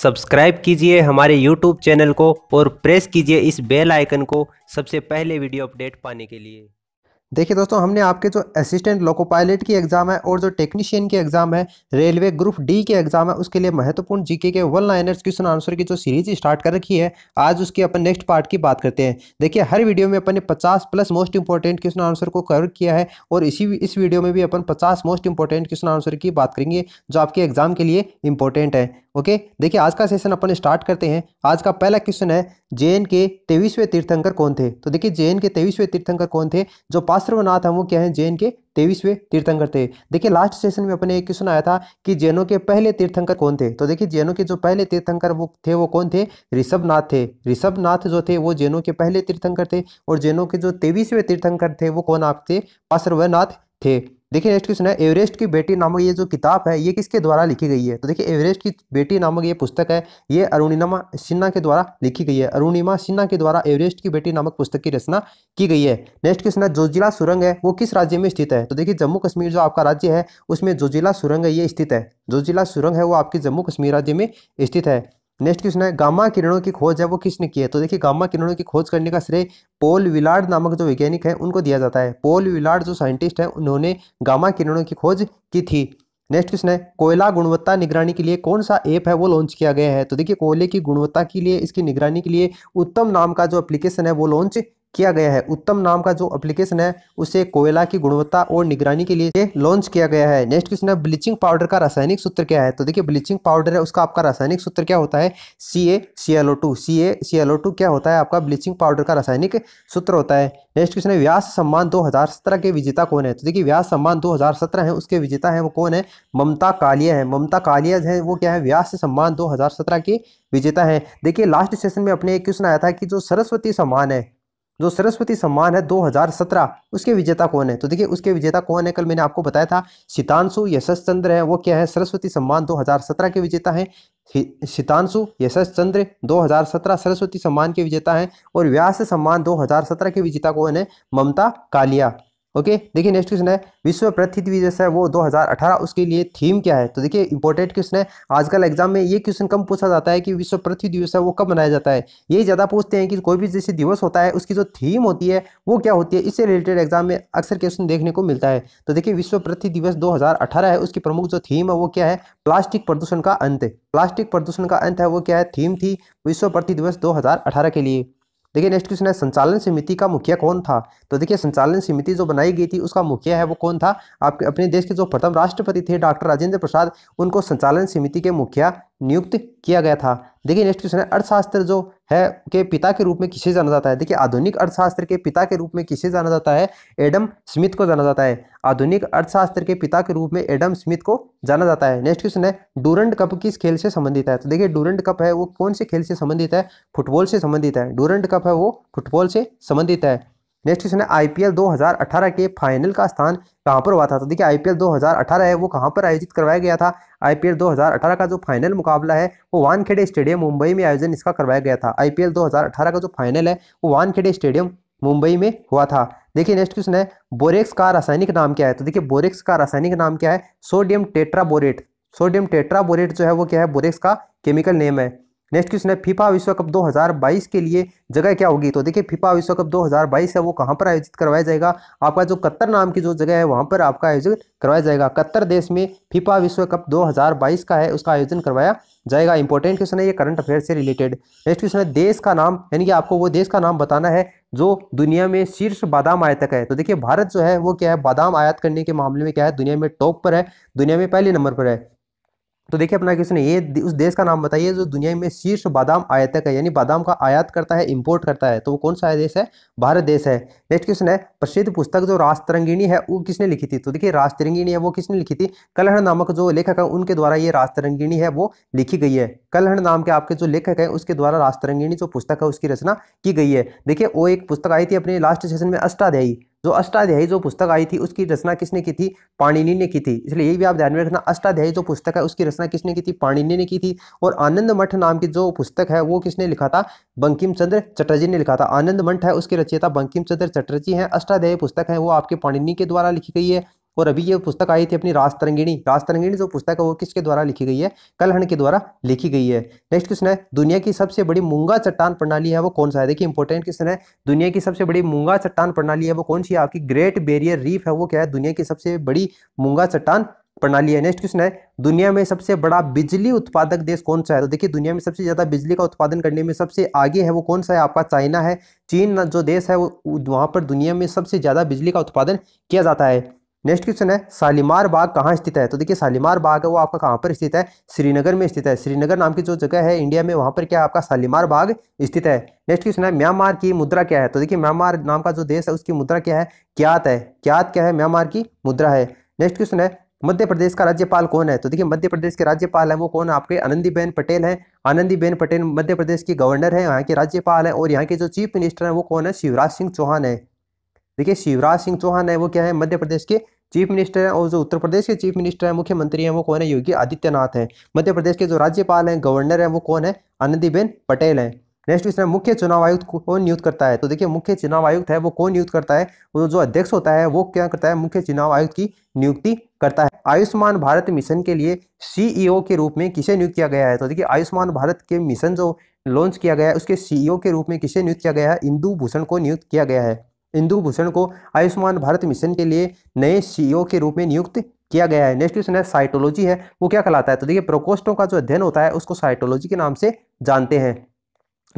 subscribe कीजिए हमारे YouTube channel को और प्रेस कीजिए इस बेल आइकन को सबसे पहले वीडियो अपडेट पाने के लिए देखिए दोस्तों हमने आपके जो असिस्टेंट लोको पायलट की एग्ज़ाम है और जो टेक्नीशियन की एग्ज़ाम है रेलवे ग्रुप डी के एग्ज़ाम है उसके लिए महत्वपूर्ण जीके के वन लाइनर्स क्वेश्चन आंसर की जो सीरीज स्टार्ट कर रखी है आज उसकी अपन नेक्स्ट पार्ट की बात करते हैं देखिए हर वीडियो में अपन ने पचास plus most important question answer को कवर किया है और इसी इस वीडियो में भी अपन पचास मोस्ट इंपॉर्टेंट क्वेश्चन आंसर की बात करेंगे जो आपके एग्ज़ाम के लिए इंपॉर्टेंट है ओके देखिए आज का सेशन अपन स्टार्ट करते हैं आज का पहला क्वेश्चन है जे के तेईसवें तीर्थंकर कौन थे तो देखिए जे के तेईसवें तीर्थंकर कौन थे जो आश्रमनाथ हैं वो क्या हैं जैन के तेईसवें तीर्थंकर थे देखिए लास्ट सेशन में अपने एक क्वेश्चन आया था कि जैनों के पहले तीर्थंकर कौन थे तो देखिए जैनों के जो पहले तीर्थंकर वो थे वो कौन थे ऋषभनाथ थे ऋषभनाथ जो थे वो जैनों के पहले तीर्थंकर थे और जैनों के जो तेईसवें तीर्थंकर थे वो कौन आप थे पार्श्वनाथ थे देखिए नेक्स्ट क्वेश्चन है एवरेस्ट की बेटी नामक ये जो किताब है ये किसके द्वारा लिखी गई है तो देखिए एवरेस्ट की बेटी नामक ये पुस्तक है ये अरुणिमा सिन्हा के द्वारा लिखी गई है अरुणिमा सिन्हा के द्वारा एवरेस्ट की बेटी नामक पुस्तक की रचना की गई है नेक्स्ट क्वेश्चन है जोजिला सुरंग है वो किस राज्य में स्थित है तो देखिए जम्मू कश्मीर जो आपका राज्य है उसमें जोजिला सुरंग है ये स्थित है जोजिला सुरंग है वो आपके जम्मू कश्मीर राज्य में स्थित है नेक्स्ट क्वेश्चन है गामा किरणों की खोज है वो किसने की है तो देखिए गामा किरणों की खोज करने का श्रेय पोल विलार्ड नामक जो वैज्ञानिक है उनको दिया जाता है पोल विलार्ड जो साइंटिस्ट है उन्होंने गामा किरणों की खोज की थी नेक्स्ट क्वेश्चन है कोयला गुणवत्ता निगरानी के लिए कौन सा ऐप है वो लॉन्च किया गया है तो देखिए कोयले की गुणवत्ता के लिए इसकी निगरानी के लिए उत्तम नाम का जो एप्लीकेशन है वो लॉन्च किया गया है उत्तम नाम का जो एप्लीकेशन है उसे कोयला की गुणवत्ता और निगरानी के लिए लॉन्च किया गया है नेक्स्ट क्वेश्चन है ब्लीचिंग पाउडर का रासायनिक सूत्र क्या है तो देखिए ब्लीचिंग पाउडर है उसका आपका रासायनिक सूत्र क्या होता है C A C L O two C A C L O two क्या होता है आपका ब्लीचिंग पाउडर का रासायनिक सूत्र होता है नेक्स्ट क्वेश्चन है व्यास सम्मान दो हजार सत्रह के विजेता कौन है तो देखिए व्यास सम्मान दो हजार सत्रह है उसके विजेता है वो कौन है ममता कालिया है ममता कालिया है वो क्या है व्यास सम्मान दो हजार सत्रह के विजेता है देखिए लास्ट सेशन में अपने एक क्वेश्चन आया था कि जो सरस्वती सम्मान है जो सरस्वती सम्मान है 2017 उसके विजेता कौन है तो देखिए उसके विजेता कौन है कल मैंने आपको बताया था शीतांशु यशस चंद्र है वो क्या है सरस्वती सम्मान 2017 के विजेता है शीतांशु यशस चंद्र दो सरस्वती सम्मान के विजेता है और व्यास सम्मान दो के विजेता कौन है ममता कालिया ओके देखिए नेक्स्ट क्वेश्चन है विश्व पृथ्वी दिवस है वो 2018 उसके लिए थीम क्या है तो देखिए इंपॉर्टेंट क्वेश्चन है आजकल एग्जाम में ये क्वेश्चन कम पूछा जाता है कि विश्व पृथ्वी दिवस है वो कब मनाया जाता है ये ज़्यादा पूछते हैं कि कोई भी जैसे दिवस होता है उसकी जो थीम होती है वो क्या होती है इससे रिलेटेड एग्जाम में अक्सर क्वेश्चन देखने को मिलता है तो देखिए विश्व पृथ्वी दिवस दो है उसकी प्रमुख जो थीम है वो क्या है प्लास्टिक प्रदूषण का अंत प्लास्टिक प्रदूषण का अंत है वो क्या है थीम थी विश्व पृथ्वी दिवस दो के लिए देखिए नेक्स्ट क्वेश्चन है संचालन समिति का मुखिया कौन था तो देखिए संचालन समिति जो बनाई गई थी उसका मुखिया है वो कौन था आपके अपने देश के जो प्रथम राष्ट्रपति थे डॉक्टर राजेंद्र प्रसाद उनको संचालन समिति के मुखिया नियुक्त किया गया था देखिए नेक्स्ट क्वेश्चन है अर्थशास्त्र जो है के पिता के रूप में किसे जाना जाता है देखिए आधुनिक अर्थशास्त्र के पिता के रूप में किसे जाना जाता है एडम स्मिथ को जाना जाता है आधुनिक अर्थशास्त्र के पिता के रूप में एडम स्मिथ को जाना जाता है नेक्स्ट क्वेश्चन है डूरंड कप किस खेल से संबंधित है तो देखिए डूरंड कप है वो कौन से खेल से संबंधित है फुटबॉल से संबंधित है डूरंड कप है वो फुटबॉल से संबंधित है नेक्स्ट क्वेश्चन है आईपीएल 2018 के फाइनल का स्थान कहाँ पर हुआ था तो देखिए आईपीएल 2018 है वो कहाँ पर आयोजित करवाया गया था आईपीएल 2018 का जो फाइनल मुकाबला है वो वानखेड़े स्टेडियम मुंबई में आयोजन इसका करवाया गया था आईपीएल 2018 का जो फाइनल है वो वानखेड़े स्टेडियम मुंबई में हुआ था देखिए नेक्स्ट क्वेश्चन है बोरेक्स का रासायनिक नाम क्या है तो देखिए बोरेक्स का रासायनिक नाम क्या है सोडियम टेट्राबोरेट सोडियम टेट्राबोरेट जो है वो क्या है बोरेक्स का केमिकल नेम है नेक्स्ट क्वेश्चन है फीफा विश्व कप 2022 के लिए जगह क्या होगी तो देखिए फीफा विश्व कप 2022 है वो कहाँ पर आयोजित करवाया जाएगा आपका जो कत्तर नाम की जो जगह है वहाँ पर आपका आयोजन करवाया जाएगा कत्तर देश में फीफा विश्व कप 2022 का है उसका आयोजन करवाया जाएगा इंपॉर्टेंट क्वेश्चन है ये करंट अफेयर से रिलेटेड नेक्स्ट क्वेश्चन है देश का नाम यानी कि आपको वो देश का नाम बताना है जो दुनिया में शीर्ष बादाम आयतक है तो देखिए भारत जो है वो क्या है बादाम आयात करने के मामले में क्या है दुनिया में टॉप पर है दुनिया में पहले नंबर पर है तो देखिए अपना क्वेश्चन ये उस देश का नाम बताइए जो दुनिया में शीर्ष बादाम आयातक है यानी बादाम का आयात करता है इंपोर्ट करता है तो वो कौन सा देश है भारत देश है नेक्स्ट क्वेश्चन है प्रसिद्ध पुस्तक जो राजतरंगिणी है वो किसने लिखी थी तो देखिए राजतरंगिणी है वो किसने लिखी थी कलहण नामक जो लेखक है उनके द्वारा ये राजतरंगिणी है वो लिखी गई है कलहण नाम के आपके जो लेखक है उसके द्वारा राजतरंगिणी जो पुस्तक है उसकी रचना की गई है देखिये वो एक पुस्तक आई थी अपने लास्ट सेशन में अष्टाध्यायी जो अष्टाध्यायी जो पुस्तक आई थी उसकी रचना किसने की थी पाणिनि ने की थी इसलिए ये भी आप ध्यान में रखना अष्टाध्यायी जो पुस्तक है उसकी रचना किसने की थी पाणिनि ने की थी और आनंद मठ नाम की जो पुस्तक है वो किसने लिखा था बंकिम चंद्र चटर्जी ने लिखा था आनंद मठ है उसके रचयिता बंकिम चंद्र चटर्जी है अष्टाध्यायी पुस्तक है वो आपके पाणिनि के द्वारा लिखी गई है और अभी ये पुस्तक आई थी अपनी राज तरंगिणी राज तरंगिणी जो पुस्तक है वो किसके द्वारा लिखी गई है कलहन के द्वारा लिखी गई है नेक्स्ट क्वेश्चन है दुनिया की सबसे बड़ी मूंगा चट्टान प्रणाली है वो कौन सा है देखिए इंपॉर्टेंट क्वेश्चन है दुनिया की सबसे बड़ी मूंगा चट्टान प्रणाली है वो कौन सी है आपकी ग्रेट बेरियर रीफ है वो क्या है दुनिया की सबसे बड़ी मूंगा चट्टान प्रणाली है नेक्स्ट क्वेश्चन है दुनिया में सबसे बड़ा बिजली उत्पादक देश कौन सा है तो देखिए दुनिया में सबसे ज़्यादा बिजली का उत्पादन करने में सबसे आगे है वो कौन सा है आपका चाइना है चीन जो देश है वो वहां पर दुनिया में सबसे ज़्यादा बिजली का उत्पादन किया जाता है नेक्स्ट क्वेश्चन है शालीमार बाग कहाँ स्थित है तो देखिए शालीमार बाग है वो आपका कहाँ पर स्थित है श्रीनगर में स्थित है श्रीनगर नाम की जो जगह है इंडिया में वहाँ पर क्या आपका शालीमार बाग स्थित है नेक्स्ट क्वेश्चन है म्यांमार की मुद्रा क्या है तो देखिए म्यांमार नाम का जो देश है उसकी मुद्रा क्या है क्यात है क्यात क्या है म्यांमार की मुद्रा है नेक्स्ट क्वेश्चन है मध्य प्रदेश का राज्यपाल कौन है तो देखिए मध्य प्रदेश के राज्यपाल है वो कौन है आपके आनंदीबेन पटेल हैं आनंदीबेन पटेल मध्य प्रदेश की गवर्नर है यहाँ के राज्यपाल हैं और यहाँ के जो चीफ मिनिस्टर हैं वो कौन है शिवराज सिंह चौहान है देखिए शिवराज सिंह चौहान है वो क्या है मध्य प्रदेश के चीफ मिनिस्टर हैं और जो उत्तर प्रदेश के चीफ मिनिस्टर हैं मुख्यमंत्री हैं वो कौन है योगी आदित्यनाथ हैं मध्य प्रदेश के जो राज्यपाल हैं गवर्नर हैं वो कौन है आनंदीबेन पटेल हैं नेक्स्ट क्वेश्चन है मुख्य चुनाव आयुक्त कौन नियुक्त करता है तो देखिए मुख्य चुनाव आयुक्त है वो कौन नियुक्त करता है वो जो अध्यक्ष होता है वो क्या करता है मुख्य चुनाव आयुक्त की नियुक्ति करता है आयुष्मान भारत मिशन के लिए सीईओ e के रूप में किसे नियुक्त किया गया है तो देखिए आयुष्मान भारत के मिशन जो लॉन्च किया गया है उसके सीईओ e के रूप में किसे नियुक्त किया गया है इंदू भूषण को नियुक्त किया गया है इंदु भूषण को आयुष्मान भारत मिशन के लिए नए सीईओ e के रूप में नियुक्त किया गया है नेक्स्ट क्वेश्चन है साइटोलॉजी है वो क्या कहलाता है तो देखिए प्रकोष्ठों का जो अध्ययन होता है उसको साइटोलॉजी के नाम से जानते हैं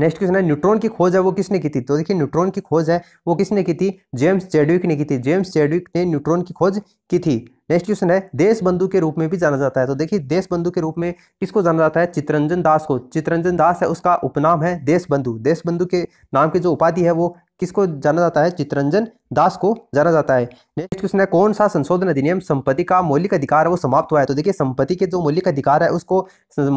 नेक्स्ट क्वेश्चन है न्यूट्रॉन की खोज है वो किसने की थी तो देखिए न्यूट्रॉन की खोज है वो किसने की थी जेम्स जेडविक ने की थी जेम्स जेडविक ने न्यूट्रॉन की खोज की थी नेक्स्ट क्वेश्चन है देश बंधु के रूप में भी जाना जाता है तो देखिए देश बंधु के रूप में किसको जाना जाता है चित्रंजन दास को चित्रंजन दास है उसका उपनाम है देश बंधु देश बंधु के नाम की जो उपाधि है वो किसको जाना जाता है चित्रंजन दास को जाना जाता है नेक्स्ट क्वेश्चन है कौन सा संशोधन अधिनियम संपत्ति का मौलिक अधिकार है वो समाप्त हुआ है तो देखिए संपत्ति के जो मौलिक अधिकार है उसको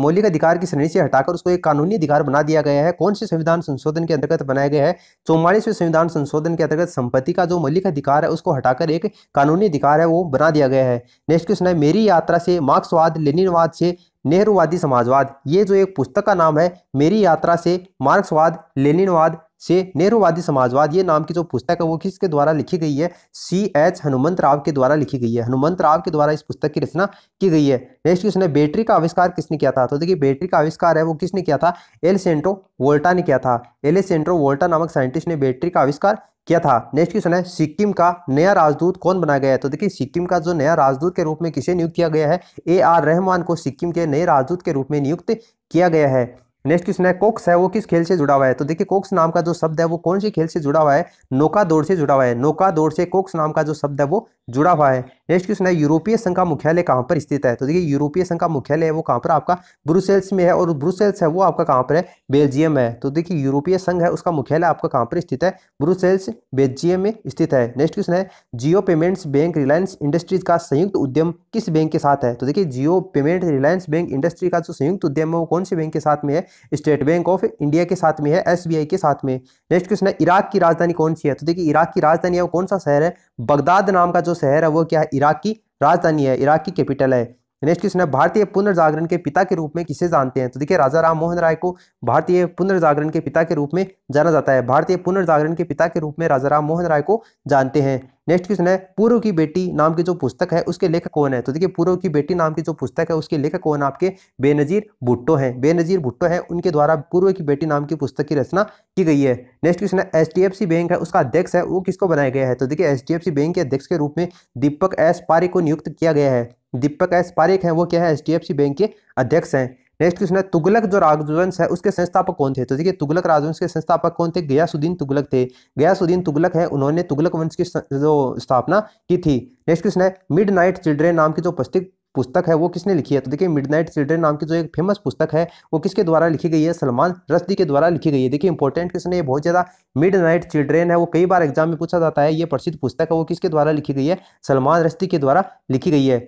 मौलिक अधिकार की श्रेणी से हटाकर उसको एक कानूनी अधिकार बना दिया गया है कौन से संविधान संशोधन के अंतर्गत बनाया गया है चौवालीसवें संविधान संशोधन के अंतर्गत संपत्ति का जो मौलिक अधिकार है उसको हटाकर एक कानूनी अधिकार है वो बना दिया गया है नेक्स्ट क्वेश्चन है मेरी यात्रा से मार्क्सवाद लेनिनवाद से नेहरूवादी समाजवाद ये जो एक पुस्तक का नाम है मेरी यात्रा से मार्क्सवाद लेनिनवाद से नेहरूवादी समाजवाद ये नाम की जो पुस्तक है वो किसके द्वारा लिखी गई है सी एच हनुमंत राव के द्वारा लिखी गई है हनुमंत राव के द्वारा इस पुस्तक की रचना की गई है नेक्स्ट क्वेश्चन है बैटरी का आविष्कार किसने किया था तो देखिए बैटरी का आविष्कार है वो किसने किया था एल सेंट्रो वोल्टा ने किया था एल सेंट्रो वोल्टा नामक साइंटिस्ट ने बैटरी का आविष्कार किया था नेक्स्ट क्वेश्चन है सिक्किम का नया राजदूत कौन बनाया गया है तो देखिए सिक्किम का जो नया राजदूत के रूप में किसे नियुक्त किया गया है ए आर रहमान को सिक्किम के नए राजदूत के रूप में नियुक्त किया गया है नेक्स्ट क्वेश्चन है कोक्स है वो किस खेल से जुड़ा हुआ है तो देखिए कोक्स नाम का जो शब्द है वो कौन से खेल से जुड़ा हुआ है नौका दौड़ से जुड़ा हुआ है नौका दौड़ से कोक्स नाम का जो शब्द है वो जुड़ा हुआ है नेक्स्ट क्वेश्चन है यूरोपीय संघ का मुख्यालय कहाँ पर स्थित है तो देखिए यूरोपीय संघ का मुख्यालय है वो कहाँ पर आपका ब्रुसेल्स में है और ब्रुसेल्स है वो आपका कहाँ पर है बेल्जियम है तो देखिए यूरोपीय संघ है उसका मुख्यालय आपका कहाँ पर स्थित है ब्रुसेल्स बेल्जियम में स्थित है नेक्स्ट क्वेश्चन है Jio payments bank Reliance industries का संयुक्त उद्यम किस बैंक के साथ है तो देखिए Jio payment Reliance bank industry का जो संयुक्त उद्यम है वो कौन से बैंक के साथ में है स्टेट बैंक ऑफ इंडिया के साथ में है एसबीआई के साथ में नेक्स्ट क्वेश्चन है इराक की राजधानी कौन सी है तो देखिए इराक की राजधानी है कौन सा शहर है बगदाद नाम का जो शहर है वो क्या है इराक की राजधानी है इराक की कैपिटल है नेक्स्ट क्वेश्चन है भारतीय पुनर्जागरण के पिता के रूप में किसे जानते हैं तो देखिए राजा राम मोहन राय को भारतीय पुनर्जागरण के पिता के रूप में जाना जाता है भारतीय पुनर्जागरण के पिता के रूप में राजा राम मोहन राय को जानते हैं नेक्स्ट क्वेश्चन है पूर्व की बेटी नाम की जो पुस्तक है उसके लेखक कौन है तो देखिए पूर्व की बेटी नाम की जो पुस्तक है उसके लेखक कौन आपके बेनजीर भुट्टो हैं बेनजीर भुट्टो है उनके द्वारा पूर्व की बेटी नाम की पुस्तक की रचना की गई है नेक्स्ट क्वेश्चन है एच बैंक है उसका अध्यक्ष है वो किसको बनाया गया है तो देखिए एच बैंक के अध्यक्ष के रूप में दीपक एस पारे को नियुक्त किया गया है दीपक एस पारेख है वो क्या है एच बैंक के अध्यक्ष हैं नेक्स्ट क्वेश्चन है तुगलक जो राजवंश है उसके संस्थापक कौन थे तो देखिए तुगलक राजवंश के संस्थापक कौन थे गयासुद्दीन तुगलक थे गयासुद्दीन तुगलक है उन्होंने तुगलक वंश की जो स्थापना की थी नेक्स्ट क्वेश्चन है मिड नाइट चिल्ड्रेन नाम की जो पुस्तक पुस्तक है वो किसने लिखी है तो देखिए मिडनाइट चिल्ड्रेन नाम की जो एक फेमस पुस्तक है वो किसके द्वारा लिखी गई है सलमान रश्दी के द्वारा लिखी गई है देखिए इंपॉर्टेंट क्वेश्चन है बहुत ज़्यादा मिडनाइट चिल्ड्रेन है वो कई बार एग्जाम में पूछा जाता है ये प्रसिद्ध पुस्तक है वो किसके द्वारा लिखी गई है सलमान रश्दी के द्वारा लिखी गई है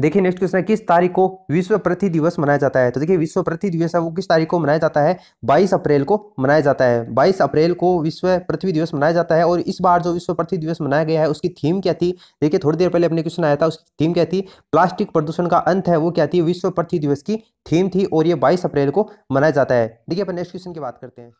देखिए नेक्स्ट क्वेश्चन है किस तारीख को विश्व पृथ्वी दिवस मनाया जाता है तो देखिए विश्व पृथ्वी दिवस है वो किस तारीख को मनाया जाता है 22 अप्रैल को मनाया जाता है 22 अप्रैल को विश्व पृथ्वी दिवस मनाया जाता है और इस बार जो विश्व पृथ्वी दिवस मनाया गया है उसकी थीम क्या थी देखिए थोड़ी देर पहले अपने क्वेश्चन आया था उसकी थीम क्या थी प्लास्टिक प्रदूषण का अंत है वो क्या थी विश्व पृथ्वी दिवस की थीम थी और ये बाईस अप्रैल को मनाया जाता है देखिए अपन नेक्स्ट क्वेश्चन की बात करते हैं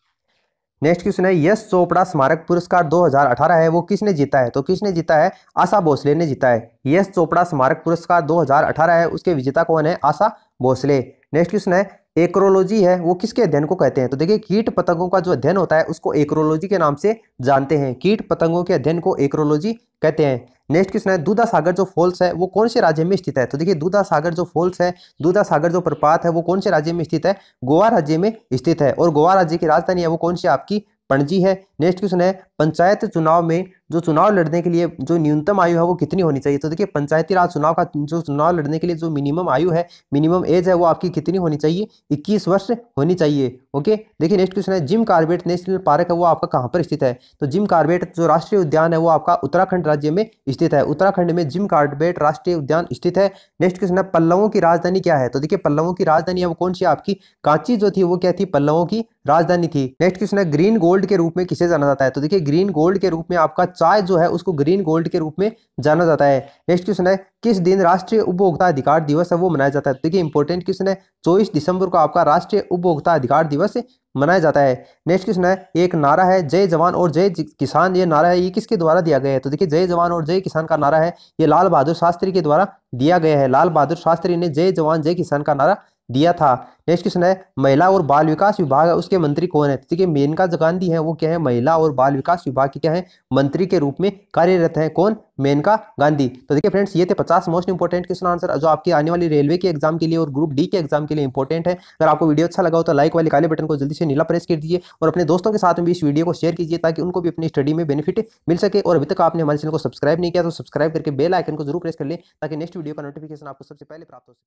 नेक्स्ट क्वेश्चन है यश चोपड़ा स्मारक पुरस्कार 2018 है वो किसने जीता है तो किसने जीता है आशा भोसले ने जीता है यश चोपड़ा स्मारक पुरस्कार 2018 है उसके विजेता कौन है आशा भोसले नेक्स्ट क्वेश्चन है एक्रोलॉजी है वो किसके अध्ययन को कहते हैं तो देखिए कीट पतंगों का जो अध्ययन होता है उसको एक्रोलॉजी के नाम से जानते हैं कीट पतंगों के अध्ययन को एक्रोलॉजी कहते हैं नेक्स्ट क्वेश्चन है दूधा सागर जो फॉल्स है वो कौन से राज्य में स्थित है तो देखिए दूधा सागर जो फॉल्स है दूधा सागर जो प्रपात है वो कौन से राज्य में स्थित है गोवा राज्य में स्थित है और गोवा राज्य की राजधानी है वो कौन सी आपकी पणजी है नेक्स्ट क्वेश्चन है पंचायत चुनाव में जो चुनाव लड़ने के लिए जो न्यूनतम आयु है वो कितनी होनी चाहिए तो देखिए पंचायती राज चुनाव का जो चुनाव लड़ने के लिए जो मिनिमम आयु है मिनिमम एज है वो आपकी कितनी होनी चाहिए इक्कीस वर्ष होनी चाहिए ओके देखिए नेक्स्ट क्वेश्चन है जिम कार्बेट नेशनल पार्क है वो आपका कहाँ पर स्थित है तो जिम कार्बेट जो राष्ट्रीय उद्यान है वो आपका उत्तराखंड राज्य में स्थित है उत्तराखंड में जिम कार्बेट राष्ट्रीय उद्यान स्थित है नेक्स्ट क्वेश्चन है पल्लवों की राजधानी क्या है तो देखिए पल्लवों की राजधानी है वो कौन सी आपकी कांची जो थी वो क्या थी पल्लवों की राजधानी थी नेक्स्ट क्वेश्चन है ग्रीन गोल्ड के रूप में किसे जाना जाता है तो देखिए ग्रीन गोल्ड के रूप में आपका चाय जो है उसको ग्रीन गोल्ड के रूप में जाना जाता है नेक्स्ट क्वेश्चन है किस दिन राष्ट्रीय उपभोक्ता अधिकार दिवस है वो मनाया जाता है देखिए इंपॉर्टेंट क्वेश्चन है चौबीस दिसंबर को आपका राष्ट्रीय उपभोक्ता अधिकार दिवस मनाया जाता है नेक्स्ट क्वेश्चन है एक नारा है जय जवान और जय किसान ये नारा है ये किसके द्वारा दिया गया है तो देखिए जय जवान और जय किसान का नारा है ये लाल बहादुर शास्त्री के द्वारा दिया गया है लाल बहादुर शास्त्री ने जय जवान जय किसान का नारा दिया था नेक्स्ट क्वेश्चन है महिला और बाल विकास विभाग है उसके मंत्री कौन है देखिए मेनका गांधी है वो क्या है महिला और बाल विकास विभाग के क्या है मंत्री के रूप में कार्यरत है कौन मेनका गांधी तो देखिए फ्रेंड्स ये थे 50 मोस्ट इंपॉर्टेंट क्वेश्चन आंसर जो आपके आने वाली रेलवे के एग्जाम के लिए और ग्रुप डी के एग्जाम के लिए इंपॉर्टेंट है अगर आपको वीडियो अच्छा लगा हो तो लाइक वाले काले बटन को जल्दी से नीला प्रेस कर दीजिए और अपने दोस्तों के साथ में भी इस वीडियो को शेयर कीजिए ताकि उनको भी अपनी स्टडी में बेनिफिट मिल सके और अभी तक आपने हमारे चैनल को सब्सक्राइब नहीं किया तो सब्सक्राइब करके बेल आइकन को जरूर प्रेस कर लें ताकि नेक्स्ट वीडियो का नोटिफिकेशन आपको सबसे पहले प्राप्त हो सके